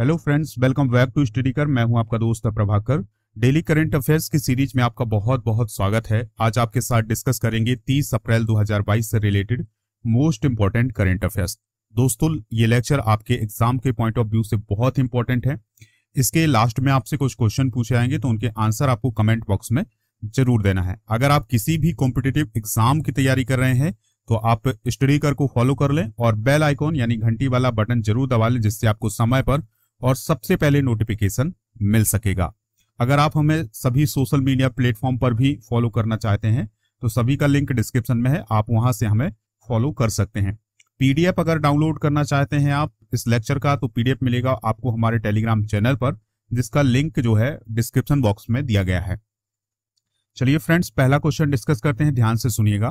hello friends welcome back to study कर मैं हूं आपका दोस्त प्रभाकर डेली करंट अफेयर्स की सीरीज में आपका बहुत बहुत स्वागत है आज आपके साथ डिस्कस करेंगे 30 अप्रैल 2022 से related most important current affairs दोस्तों ये लेक्चर आपके एग्जाम के पॉइंट ऑफ व्यू से बहुत इंपॉर्टेंट है इसके लास्ट में आपसे कुछ क्वेश्चन पूछे आएंगे तो उनके आंसर आपको कमेंट बॉक्स में जरूर देना है अगर आप किसी भी कॉम्पिटेटिव एग्जाम की तैयारी कर रहे हैं तो आप स्टडी कर को फॉलो कर लें और बेल आइकॉन यानी घंटी वाला बटन जरूर दबा लें जिससे आपको समय पर और सबसे पहले नोटिफिकेशन मिल सकेगा अगर आप हमें सभी सोशल मीडिया प्लेटफॉर्म पर भी फॉलो करना चाहते हैं तो सभी का लिंक डिस्क्रिप्शन में है आप वहां से हमें फॉलो कर सकते हैं पीडीएफ अगर डाउनलोड करना चाहते हैं आप इस लेक्चर का तो पीडीएफ मिलेगा आपको हमारे टेलीग्राम चैनल पर जिसका लिंक जो है डिस्क्रिप्शन बॉक्स में दिया गया है चलिए फ्रेंड्स पहला क्वेश्चन डिस्कस करते हैं ध्यान से सुनिएगा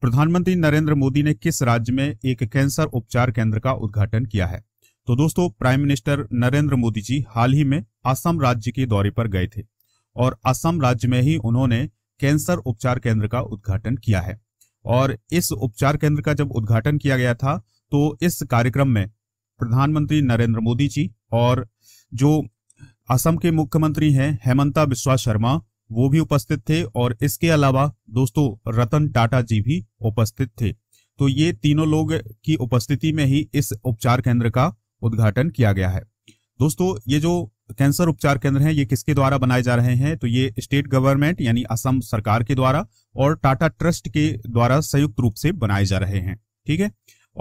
प्रधानमंत्री नरेंद्र मोदी ने किस राज्य में एक कैंसर उपचार केंद्र का उद्घाटन किया है तो दोस्तों प्राइम मिनिस्टर नरेंद्र मोदी जी हाल ही में आसाम राज्य के दौरे पर गए थे और आसाम राज्य में ही उन्होंने कैंसर उपचार केंद्र का उद्घाटन किया है और इस उपचार केंद्र का जब उद्घाटन किया गया था तो इस कार्यक्रम में प्रधानमंत्री नरेंद्र मोदी जी और जो असम के मुख्यमंत्री हैं हेमंता बिस्वा शर्मा वो भी उपस्थित थे और इसके अलावा दोस्तों रतन टाटा जी भी उपस्थित थे तो ये तीनों लोग की उपस्थिति में ही इस उपचार केंद्र का उद्घाटन किया गया है दोस्तों ये जो कैंसर उपचार केंद्र हैं ये किसके द्वारा बनाए जा रहे हैं तो ये स्टेट गवर्नमेंट यानी असम सरकार के द्वारा और टाटा ट्रस्ट के द्वारा संयुक्त रूप से बनाए जा रहे हैं ठीक है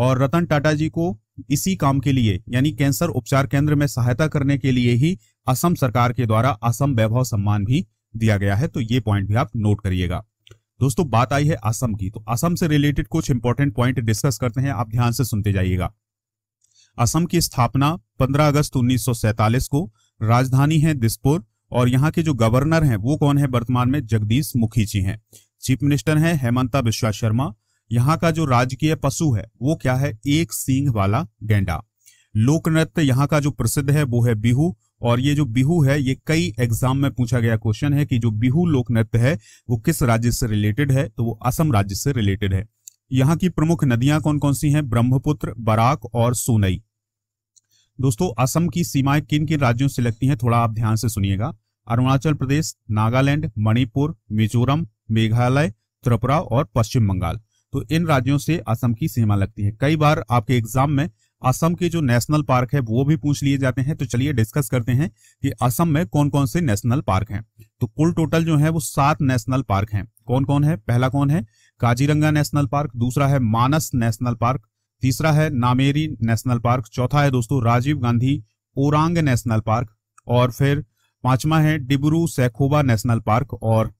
और रतन टाटा जी को इसी काम के लिए यानी कैंसर उपचार केंद्र में सहायता करने के लिए ही असम सरकार के द्वारा असम वैभव सम्मान भी दिया गया है तो ये पॉइंट भी आप नोट करिएगा दोस्तों बात आई है असम की तो असम से रिलेटेड कुछ इंपॉर्टेंट पॉइंट डिस्कस करते हैं आप ध्यान से सुनते जाइएगा असम की स्थापना 15 अगस्त 1947 को राजधानी है दिसपुर और यहाँ के जो गवर्नर हैं वो कौन है वर्तमान में जगदीश मुखी जी हैं चीफ मिनिस्टर हैं हेमंता बिश्वा शर्मा यहाँ का जो राजकीय पशु है वो क्या है एक सींग वाला गेंडा लोक नृत्य यहाँ का जो प्रसिद्ध है वो है बिहू और ये जो बिहू है ये कई एग्जाम में पूछा गया क्वेश्चन है कि जो बिहू लोक नृत्य है वो किस राज्य से रिलेटेड है तो वो असम राज्य से रिलेटेड है यहाँ की प्रमुख नदियां कौन कौन सी हैं ब्रह्मपुत्र बराक और सोनई दोस्तों असम की सीमाएं किन किन राज्यों से लगती हैं थोड़ा आप ध्यान से सुनिएगा अरुणाचल प्रदेश नागालैंड मणिपुर मिजोरम मेघालय त्रिपुरा और पश्चिम बंगाल तो इन राज्यों से असम की सीमा लगती है कई बार आपके एग्जाम में असम के जो नेशनल पार्क है वो भी पूछ लिए जाते हैं तो चलिए डिस्कस करते हैं कि असम में कौन कौन से नेशनल पार्क हैं तो कुल टोटल जो है वो सात नेशनल पार्क हैं कौन कौन है पहला कौन है काजीरंगा नेशनल पार्क दूसरा है मानस नेशनल पार्क तीसरा है नामेरी नेशनल पार्क चौथा है दोस्तों राजीव गांधी ओरांग नेशनल पार्क और फिर पांचवा है डिब्रू सैखोबा नेशनल पार्क और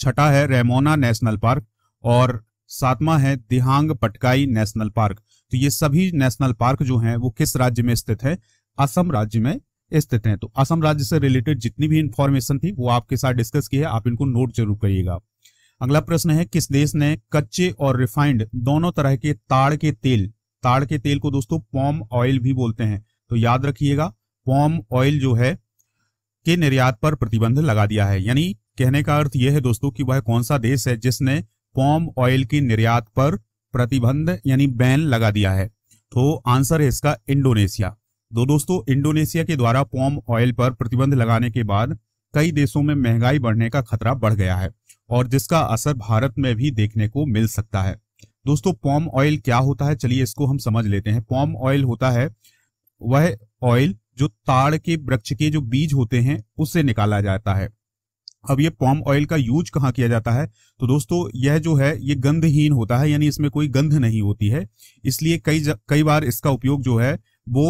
छठा है रेमोना नेशनल पार्क और सातवां है दिहांग पटकाई नेशनल पार्क तो ये सभी नेशनल पार्क जो हैं वो किस राज्य में स्थित है असम राज्य में स्थित हैं तो असम राज्य से रिलेटेड जितनी भी इंफॉर्मेशन थी वो आपके साथ डिस्कस की है आप इनको नोट जरूर करिएगा अगला प्रश्न है किस देश ने कच्चे और रिफाइंड दोनों तरह के ताड़ के तेल ताड़ के तेल को दोस्तों पॉम ऑयल भी बोलते हैं तो याद रखिएगा पॉम ऑयल जो है के निर्यात पर प्रतिबंध लगा दिया है यानी कहने का अर्थ यह है दोस्तों कि वह कौन सा देश है जिसने पॉम ऑयल के निर्यात पर प्रतिबंध यानी बैन लगा दिया है तो आंसर है इसका इंडोनेशिया दो तो दोस्तों इंडोनेशिया के द्वारा पॉम ऑयल पर प्रतिबंध लगाने के बाद कई देशों में महंगाई बढ़ने का खतरा बढ़ गया है और जिसका असर भारत में भी देखने को मिल सकता है दोस्तों पॉम ऑयल क्या होता है चलिए इसको हम समझ लेते हैं पॉम ऑयल होता है वह ऑयल जो ताड़ के वृक्ष के जो बीज होते हैं उससे निकाला जाता है अब ये पॉम ऑयल का यूज कहाँ किया जाता है तो दोस्तों यह जो है ये गंधहीन होता है यानी इसमें कोई गंध नहीं होती है इसलिए कई कई बार इसका उपयोग जो है वो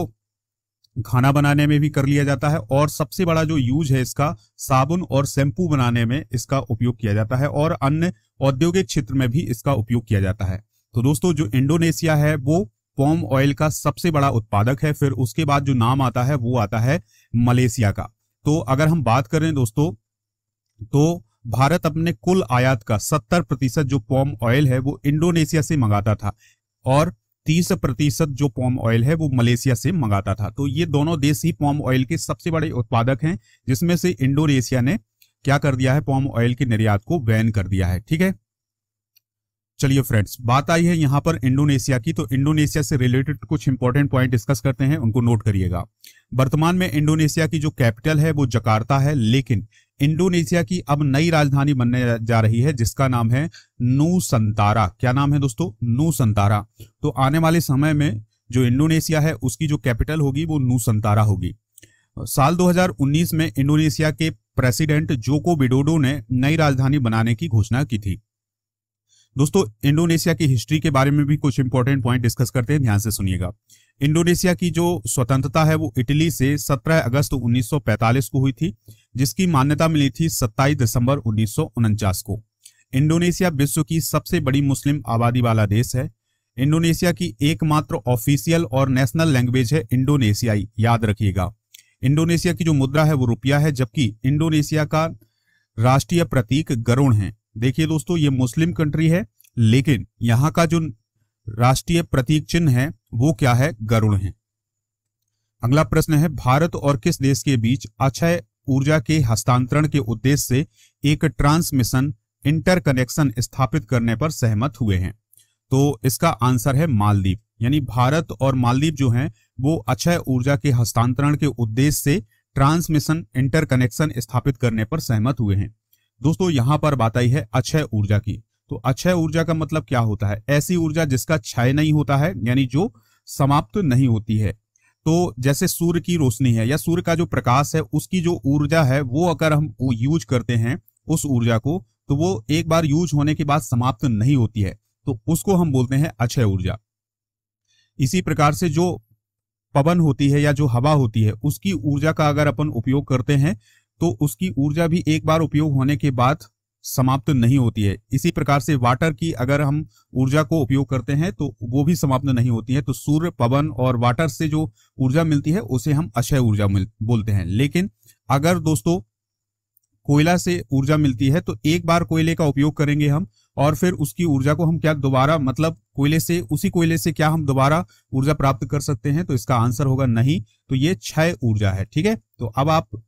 खाना बनाने में भी कर लिया जाता है और सबसे बड़ा जो यूज है इसका साबुन और शैम्पू बनाने में इसका उपयोग किया जाता है और अन्य औद्योगिक क्षेत्र में भी इसका उपयोग किया जाता है तो दोस्तों जो इंडोनेशिया है वो पॉम ऑयल का सबसे बड़ा उत्पादक है फिर उसके बाद जो नाम आता है वो आता है मलेशिया का तो अगर हम बात करें दोस्तों तो भारत अपने कुल आयात का सत्तर प्रतिशत जो पॉम ऑयल है वो इंडोनेशिया से मंगाता था और तीस प्रतिशत जो पॉम ऑयल है वो मलेशिया से मंगाता था तो ये दोनों देश ही पॉम ऑयल के सबसे बड़े उत्पादक हैं जिसमें से इंडोनेशिया ने क्या कर दिया है पॉम ऑयल के निर्यात को बैन कर दिया है ठीक है चलिए फ्रेंड्स बात आई है यहां पर इंडोनेशिया की तो इंडोनेशिया से रिलेटेड कुछ इंपॉर्टेंट पॉइंट डिस्कस करते हैं उनको नोट करिएगा वर्तमान में इंडोनेशिया की जो कैपिटल है वो जकार्ता है लेकिन इंडोनेशिया की अब नई राजधानी बनने जा रही है जिसका नाम है नू संतारा क्या नाम है दोस्तों नू संतारा तो आने वाले समय में जो इंडोनेशिया है उसकी जो कैपिटल होगी वो नू संतारा होगी साल 2019 में इंडोनेशिया के प्रेसिडेंट जोको विडोडो ने नई राजधानी बनाने की घोषणा की थी दोस्तों इंडोनेशिया की हिस्ट्री के बारे में भी कुछ इंपॉर्टेंट पॉइंट डिस्कस करते हैं ध्यान से सुनिएगा इंडोनेशिया की जो स्वतंत्रता है वो इटली से 17 अगस्त 1945 को हुई थी जिसकी मान्यता मिली थी 27 दिसंबर उन्नीस को इंडोनेशिया विश्व की सबसे बड़ी मुस्लिम आबादी वाला देश है इंडोनेशिया की एकमात्र ऑफिशियल और नेशनल लैंग्वेज है इंडोनेशियाई याद रखिएगा इंडोनेशिया की जो मुद्रा है वो रुपया है जबकि इंडोनेशिया का राष्ट्रीय प्रतीक गरुण है देखिए दोस्तों ये मुस्लिम कंट्री है लेकिन यहां का जो राष्ट्रीय प्रतीक चिन्ह है वो क्या है गरुण है अगला प्रश्न है भारत और किस देश के बीच अक्षय ऊर्जा के हस्तांतरण के उद्देश्य से एक ट्रांसमिशन इंटरकनेक्शन स्थापित करने पर सहमत हुए हैं तो इसका आंसर है मालदीप यानी भारत और मालदीप जो हैं वो अक्षय ऊर्जा के हस्तांतरण के उद्देश्य से ट्रांसमिशन इंटरकनेक्शन स्थापित करने पर सहमत हुए हैं दोस्तों यहां पर बात आई है अक्षय ऊर्जा की तो अक्षय ऊर्जा का मतलब क्या होता है ऐसी ऊर्जा जिसका क्षय नहीं होता है यानी जो समाप्त नहीं होती है तो जैसे सूर्य की रोशनी है या सूर्य का जो प्रकाश है उसकी जो ऊर्जा है वो अगर हम यूज करते हैं उस ऊर्जा को तो वो एक बार यूज होने के बाद समाप्त नहीं होती है तो उसको हम बोलते हैं अक्षय ऊर्जा इसी प्रकार से जो पवन होती है या जो हवा होती है उसकी ऊर्जा का अगर अपन उपयोग करते हैं तो उसकी ऊर्जा भी एक बार उपयोग होने के बाद समाप्त नहीं होती है इसी प्रकार से वाटर की अगर हम ऊर्जा को उपयोग करते हैं तो वो भी समाप्त नहीं होती है तो सूर्य पवन और वाटर से जो ऊर्जा मिलती है उसे हम अक्षय ऊर्जा बोलते हैं लेकिन अगर दोस्तों कोयला से ऊर्जा मिलती है तो एक बार कोयले का उपयोग करेंगे हम और फिर उसकी ऊर्जा को हम क्या दोबारा मतलब कोयले से उसी कोयले से क्या हम दोबारा ऊर्जा प्राप्त कर सकते हैं तो इसका आंसर होगा नहीं तो ये क्षय ऊर्जा है ठीक है तो अब आप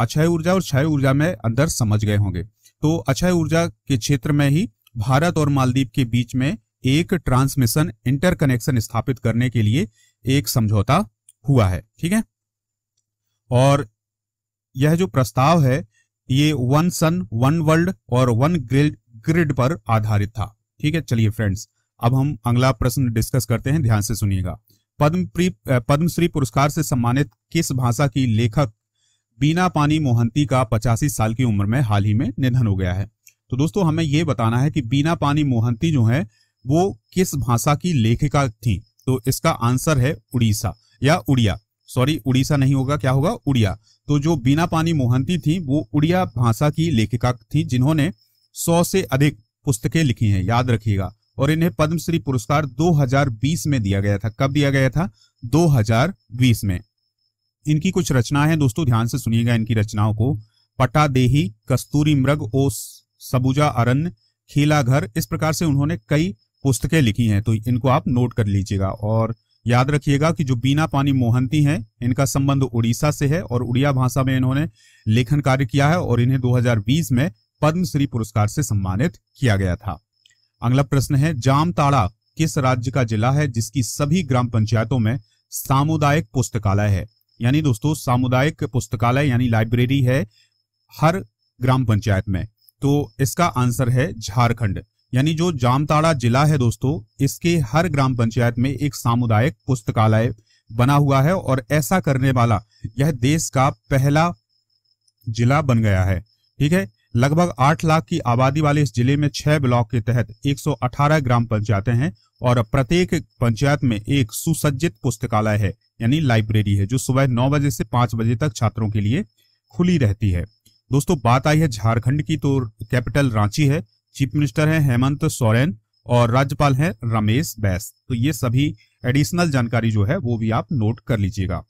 अक्षय ऊर्जा और क्षय ऊर्जा में अंदर समझ गए होंगे तो अक्षय ऊर्जा के क्षेत्र में ही भारत और मालदीव के बीच में एक ट्रांसमिशन इंटरकनेक्शन स्थापित करने के लिए एक समझौता हुआ है ठीक है और यह जो प्रस्ताव है ये वन सन वन वर्ल्ड और वन ग्रिड ग्रिड पर आधारित था ठीक है चलिए फ्रेंड्स अब हम अगला प्रश्न डिस्कस करते हैं ध्यान से सुनिएगा पद्म पद्मश्री पुरस्कार से सम्मानित किस भाषा की लेखक बीना पानी मोहंती का पचासी साल की उम्र में हाल ही में निधन हो गया है तो दोस्तों हमें ये बताना है कि बीना पानी मोहंती जो है वो किस भाषा की लेखिका थी तो इसका आंसर है उड़ीसा या उड़िया सॉरी उड़ीसा नहीं होगा क्या होगा उड़िया तो जो बीना पानी मोहंती थी वो उड़िया भाषा की लेखिका थी जिन्होंने सौ से अधिक पुस्तकें लिखी हैं याद रखिएगा और इन्हें पद्मश्री पुरस्कार 2020 में दिया गया था कब दिया गया था 2020 में इनकी कुछ रचना है दोस्तों ध्यान से सुनिएगा इनकी रचनाओं को पटादेही कस्तूरी मृग ओ सबुजा अरण्य खेला घर इस प्रकार से उन्होंने कई पुस्तकें लिखी हैं तो इनको आप नोट कर लीजिएगा और याद रखिएगा कि जो बीना पानी मोहंती हैं इनका संबंध उड़ीसा से है और उड़िया भाषा में इन्होंने लेखन कार्य किया है और इन्हें 2020 में पद्मश्री पुरस्कार से सम्मानित किया गया था अगला प्रश्न है जामताड़ा किस राज्य का जिला है जिसकी सभी ग्राम पंचायतों में सामुदायिक पुस्तकालय है यानी दोस्तों सामुदायिक पुस्तकालय यानी लाइब्रेरी है हर ग्राम पंचायत में तो इसका आंसर है झारखंड यानी जो जामताड़ा जिला है दोस्तों इसके हर ग्राम पंचायत में एक सामुदायिक पुस्तकालय बना हुआ है और ऐसा करने वाला यह देश का पहला जिला बन गया है ठीक है लगभग आठ लाख की आबादी वाले इस जिले में छह ब्लॉक के तहत 118 ग्राम पंचायतें हैं और प्रत्येक पंचायत में एक सुसज्जित पुस्तकालय है यानी लाइब्रेरी है जो सुबह नौ बजे से पांच बजे तक छात्रों के लिए खुली रहती है दोस्तों बात आई है झारखंड की तो कैपिटल रांची है चीफ मिनिस्टर है हेमंत सोरेन और राज्यपाल है रमेश बैस तो ये सभी एडिशनल जानकारी जो है वो भी आप नोट कर लीजिएगा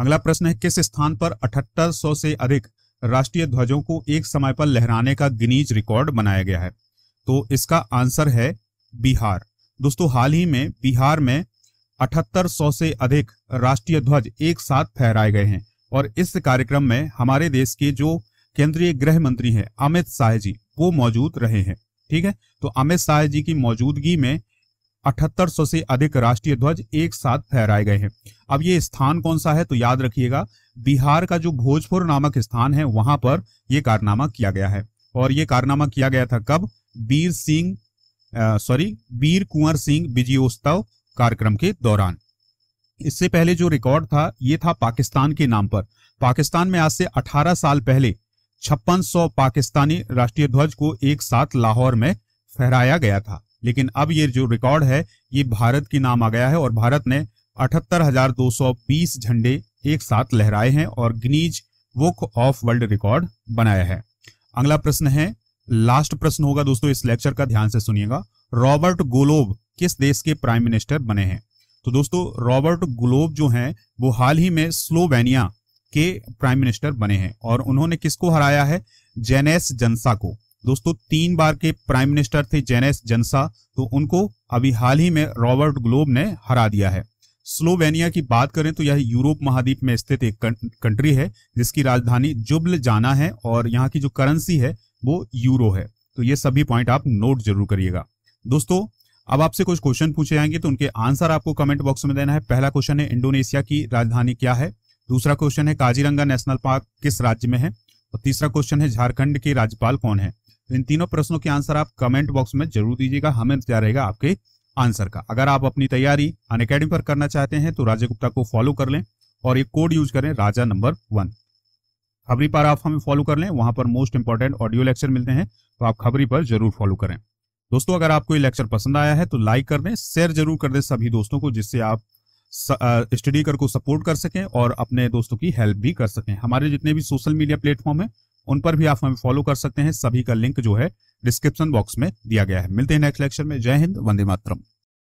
अगला प्रश्न है किस स्थान पर अठहत्तर से अधिक राष्ट्रीय ध्वजों को एक समय पर लहराने का गिनीज रिकॉर्ड बनाया गया है तो इसका आंसर है बिहार दोस्तों हाल ही में बिहार में अठहत्तर सौ से अधिक राष्ट्रीय ध्वज एक साथ फहराए गए हैं और इस कार्यक्रम में हमारे देश के जो केंद्रीय गृह मंत्री हैं अमित शाह जी वो मौजूद रहे हैं ठीक है तो अमित शाह जी की मौजूदगी में अठहत्तर सौ से अधिक राष्ट्रीय ध्वज एक साथ फहराए गए हैं अब ये स्थान कौन सा है तो याद रखिएगा बिहार का जो भोजपुर नामक स्थान है वहां पर यह कारनामा किया गया है और ये कारनामा किया गया था कब बीर सिंह सॉरी वीर कुंवर सिंह विजयोत्सव कार्यक्रम के दौरान इससे पहले जो रिकॉर्ड था ये था पाकिस्तान के नाम पर पाकिस्तान में आज से 18 साल पहले छप्पन पाकिस्तानी राष्ट्रीय ध्वज को एक साथ लाहौर में फहराया गया था लेकिन अब ये जो रिकॉर्ड है ये भारत के नाम आ गया है और भारत ने अठहत्तर झंडे एक साथ लहराए हैं और Guinness book of world record बनाया है अगला प्रश्न है लास्ट प्रश्न होगा दोस्तों इस लेक्चर का ध्यान से सुनिएगा रॉबर्ट गोलोब किस देश के प्राइम मिनिस्टर बने हैं तो दोस्तों रॉबर्ट ग्लोब जो हैं वो हाल ही में स्लोवेनिया के प्राइम मिनिस्टर बने हैं और उन्होंने किसको हराया है जेनेस जनसा को दोस्तों तीन बार के प्राइम मिनिस्टर थे जेनेस जनसा तो उनको अभी हाल ही में रॉबर्ट ग्लोब ने हरा दिया है स्लोवेनिया की बात करें तो यह यूरोप महाद्वीप में स्थित एक कंट्री है जिसकी राजधानी जुबल जाना है और यहाँ की जो करेंसी है वो यूरो है तो ये सभी पॉइंट आप नोट जरूर करिएगा दोस्तों अब आपसे कुछ क्वेश्चन पूछे जाएंगे तो उनके आंसर आपको कमेंट बॉक्स में देना है पहला क्वेश्चन है इंडोनेशिया की राजधानी क्या है दूसरा क्वेश्चन है काजीरंगा नेशनल पार्क किस राज्य में है और तीसरा क्वेश्चन है झारखंड के राज्यपाल कौन है तो इन तीनों प्रश्नों के आंसर आप कमेंट बॉक्स में जरूर दीजिएगा हमें इंतजार रहेगा आपके आंसर का अगर आप अपनी तैयारी अन अकेडमी पर करना चाहते हैं तो राजा गुप्ता को फॉलो कर लें और एक कोड यूज करें राजा नंबर वन खबरी पर आप हमें फॉलो कर लें वहां पर मोस्ट इंपॉर्टेंट ऑडियो लेक्चर मिलते हैं तो आप खबरी पर जरूर फॉलो करें दोस्तों अगर आपको ये लेक्चर पसंद आया है तो लाइक कर दें शेयर जरूर कर दें सभी दोस्तों को जिससे आप स्टडी कर को सपोर्ट कर सकें और अपने दोस्तों की हेल्प भी कर सकें हमारे जितने भी सोशल मीडिया प्लेटफॉर्म है उन पर भी आप हमें फॉलो कर सकते हैं सभी का लिंक जो है डिस्क्रिप्शन बॉक्स में दिया गया है मिलते हैं नेक्स्ट लेक्चर में जय हिंद वंदे मातरम